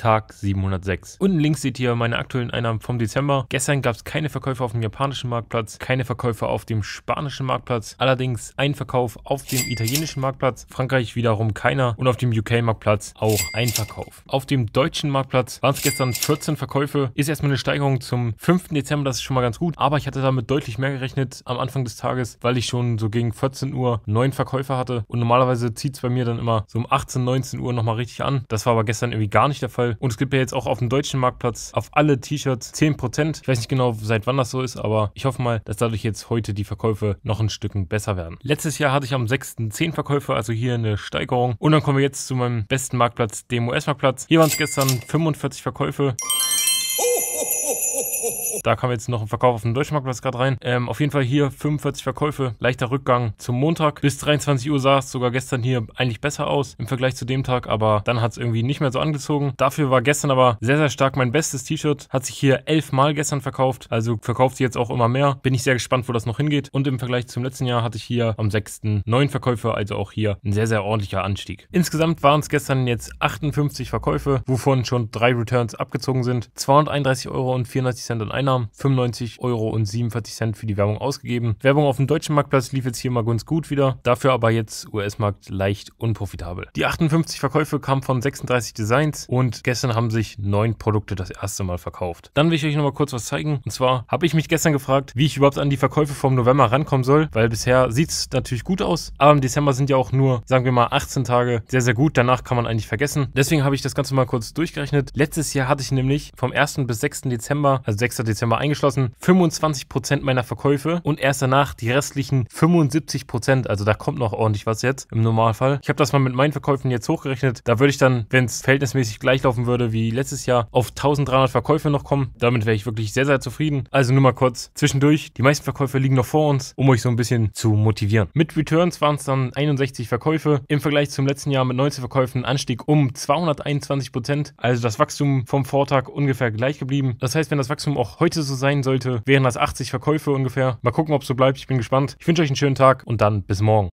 Tag 706. Unten links seht ihr meine aktuellen Einnahmen vom Dezember. Gestern gab es keine Verkäufe auf dem japanischen Marktplatz, keine Verkäufe auf dem spanischen Marktplatz, allerdings ein Verkauf auf dem italienischen Marktplatz, Frankreich wiederum keiner und auf dem UK-Marktplatz auch ein Verkauf. Auf dem deutschen Marktplatz waren es gestern 14 Verkäufe, ist erstmal eine Steigerung zum 5. Dezember, das ist schon mal ganz gut, aber ich hatte damit deutlich mehr gerechnet am Anfang des Tages, weil ich schon so gegen 14 Uhr 9 Verkäufe hatte und normalerweise zieht es bei mir dann immer so um 18, 19 Uhr nochmal richtig an. Das war aber gestern irgendwie gar nicht der Fall. Und es gibt ja jetzt auch auf dem deutschen Marktplatz auf alle T-Shirts 10%. Ich weiß nicht genau, seit wann das so ist, aber ich hoffe mal, dass dadurch jetzt heute die Verkäufe noch ein Stück besser werden. Letztes Jahr hatte ich am 6. 10 Verkäufe, also hier eine Steigerung. Und dann kommen wir jetzt zu meinem besten Marktplatz, dem US-Marktplatz. Hier waren es gestern 45 Verkäufe. Da kam jetzt noch ein Verkauf auf dem Deutschmarktplatz gerade rein. Ähm, auf jeden Fall hier 45 Verkäufe, leichter Rückgang zum Montag. Bis 23 Uhr sah es sogar gestern hier eigentlich besser aus im Vergleich zu dem Tag, aber dann hat es irgendwie nicht mehr so angezogen. Dafür war gestern aber sehr, sehr stark mein bestes T-Shirt. Hat sich hier elfmal gestern verkauft, also verkauft sie jetzt auch immer mehr. Bin ich sehr gespannt, wo das noch hingeht. Und im Vergleich zum letzten Jahr hatte ich hier am 6. neun Verkäufe, also auch hier ein sehr, sehr ordentlicher Anstieg. Insgesamt waren es gestern jetzt 58 Verkäufe, wovon schon drei Returns abgezogen sind. 231 Euro und Einnahmen, 95,47 Euro für die Werbung ausgegeben. Werbung auf dem deutschen Marktplatz lief jetzt hier mal ganz gut wieder, dafür aber jetzt US-Markt leicht unprofitabel. Die 58 Verkäufe kamen von 36 Designs und gestern haben sich neun Produkte das erste Mal verkauft. Dann will ich euch nochmal kurz was zeigen. Und zwar habe ich mich gestern gefragt, wie ich überhaupt an die Verkäufe vom November rankommen soll, weil bisher sieht es natürlich gut aus, aber im Dezember sind ja auch nur, sagen wir mal, 18 Tage sehr, sehr gut. Danach kann man eigentlich vergessen. Deswegen habe ich das Ganze mal kurz durchgerechnet. Letztes Jahr hatte ich nämlich vom 1. bis 6. Dezember, also 6. Dezember, Dezember eingeschlossen, 25% meiner Verkäufe und erst danach die restlichen 75%. Also da kommt noch ordentlich was jetzt im Normalfall. Ich habe das mal mit meinen Verkäufen jetzt hochgerechnet. Da würde ich dann, wenn es verhältnismäßig gleich laufen würde wie letztes Jahr, auf 1300 Verkäufe noch kommen. Damit wäre ich wirklich sehr, sehr zufrieden. Also nur mal kurz zwischendurch. Die meisten Verkäufe liegen noch vor uns, um euch so ein bisschen zu motivieren. Mit Returns waren es dann 61 Verkäufe. Im Vergleich zum letzten Jahr mit 19 Verkäufen Anstieg um 221 Also das Wachstum vom Vortag ungefähr gleich geblieben. Das heißt, wenn das Wachstum auch heute so sein sollte, wären das 80 Verkäufe ungefähr. Mal gucken, ob es so bleibt. Ich bin gespannt. Ich wünsche euch einen schönen Tag und dann bis morgen.